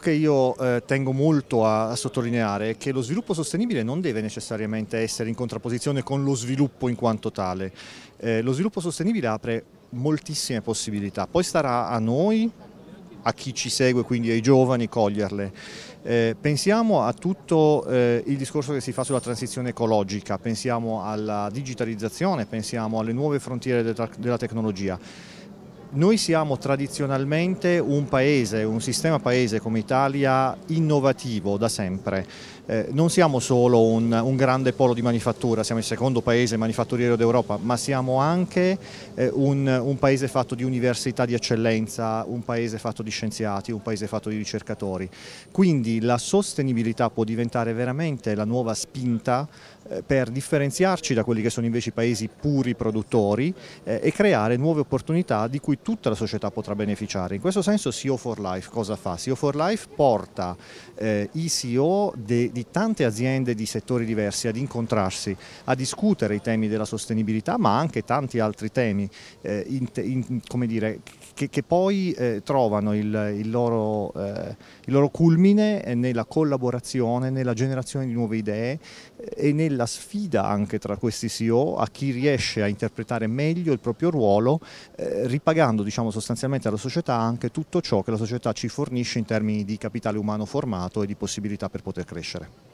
che io eh, tengo molto a, a, sottolineare è che lo sviluppo sostenibile non deve necessariamente essere in contrapposizione con lo sviluppo in quanto tale. Eh, lo sviluppo sostenibile apre moltissime possibilità, poi starà a noi, a chi ci segue, quindi ai giovani, coglierle. Eh, pensiamo a tutto eh, il discorso che si fa sulla transizione ecologica, pensiamo alla digitalizzazione, pensiamo alle nuove frontiere de della tecnologia noi siamo tradizionalmente un paese, un sistema paese come Italia innovativo da sempre. Eh, non siamo solo un, un, grande polo di manifattura, siamo il secondo paese manifatturiero d'Europa, ma siamo anche eh, un, un paese fatto di università di eccellenza, un paese fatto di scienziati, un paese fatto di ricercatori. Quindi la sostenibilità può diventare veramente la nuova spinta eh, per differenziarci da quelli che sono invece i paesi puri produttori eh, e creare nuove opportunità di cui tutta la società potrà beneficiare. In questo senso CEO for Life cosa fa? CEO for Life porta eh, i CEO de, di tante aziende di settori diversi ad incontrarsi, a discutere i temi della sostenibilità ma anche tanti altri temi eh, in, in, come dire, che, che poi eh, trovano il, il, loro, eh, il loro culmine nella collaborazione, nella generazione di nuove idee eh, e nella sfida anche tra questi CEO a chi riesce a interpretare meglio il proprio ruolo, eh, ripagare regalando diciamo, sostanzialmente alla società anche tutto ciò che la società ci fornisce in termini di capitale umano formato e di possibilità per poter crescere.